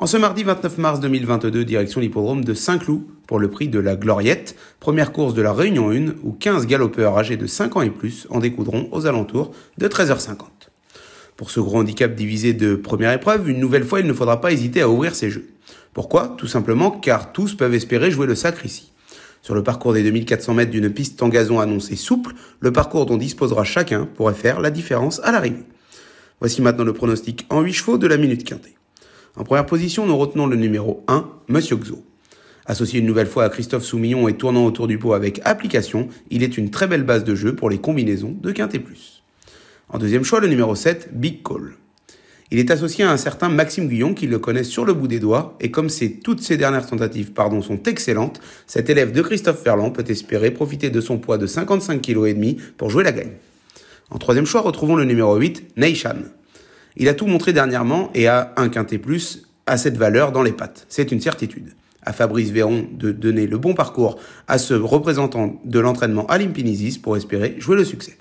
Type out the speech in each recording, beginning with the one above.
En ce mardi 29 mars 2022, direction l'hippodrome de Saint-Cloud pour le prix de la Gloriette, première course de la Réunion 1 où 15 galopeurs âgés de 5 ans et plus en découdront aux alentours de 13h50. Pour ce gros handicap divisé de première épreuve, une nouvelle fois, il ne faudra pas hésiter à ouvrir ses jeux. Pourquoi Tout simplement car tous peuvent espérer jouer le sacre ici. Sur le parcours des 2400 mètres d'une piste en gazon annoncée souple, le parcours dont disposera chacun pourrait faire la différence à l'arrivée. Voici maintenant le pronostic en 8 chevaux de la minute quintée. En première position, nous retenons le numéro 1, Monsieur Xo. Associé une nouvelle fois à Christophe Soumillon et tournant autour du pot avec application, il est une très belle base de jeu pour les combinaisons de et plus. En deuxième choix, le numéro 7, Big Call. Il est associé à un certain Maxime Guillon qui le connaît sur le bout des doigts et comme toutes ses dernières tentatives pardon, sont excellentes, cet élève de Christophe Ferland peut espérer profiter de son poids de 55,5 kg pour jouer la gagne. En troisième choix, retrouvons le numéro 8, Neishan. Il a tout montré dernièrement et a un quintet plus à cette valeur dans les pattes. C'est une certitude. À Fabrice Véron de donner le bon parcours à ce représentant de l'entraînement à l'Impinisis pour espérer jouer le succès.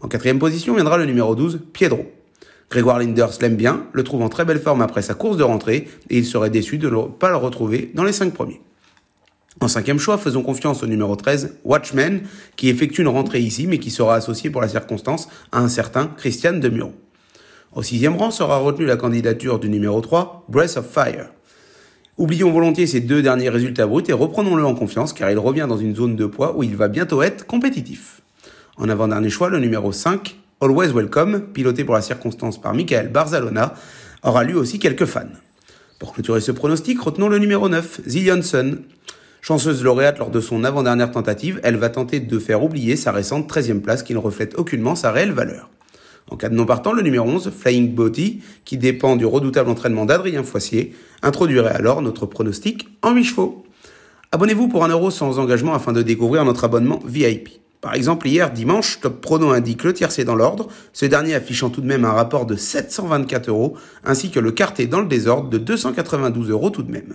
En quatrième position viendra le numéro 12, Piedro. Grégoire Linders l'aime bien, le trouve en très belle forme après sa course de rentrée et il serait déçu de ne pas le retrouver dans les cinq premiers. En cinquième choix, faisons confiance au numéro 13, Watchman, qui effectue une rentrée ici mais qui sera associé pour la circonstance à un certain Christian Demuro. Au sixième rang sera retenue la candidature du numéro 3, Breath of Fire. Oublions volontiers ces deux derniers résultats bruts et reprenons-le en confiance car il revient dans une zone de poids où il va bientôt être compétitif. En avant-dernier choix, le numéro 5, Always Welcome, piloté pour la circonstance par Michael Barzalona, aura lui aussi quelques fans. Pour clôturer ce pronostic, retenons le numéro 9, Zillionson. Sun. Chanceuse lauréate lors de son avant-dernière tentative, elle va tenter de faire oublier sa récente 13e place qui ne reflète aucunement sa réelle valeur. En cas de non partant, le numéro 11, Flying Body, qui dépend du redoutable entraînement d'Adrien Foissier, introduirait alors notre pronostic en 8 chevaux. Abonnez-vous pour 1 euro sans engagement afin de découvrir notre abonnement VIP. Par exemple, hier dimanche, Top Prono indique le tiercé dans l'ordre, ce dernier affichant tout de même un rapport de 724 euros, ainsi que le quartet dans le désordre de 292 euros tout de même.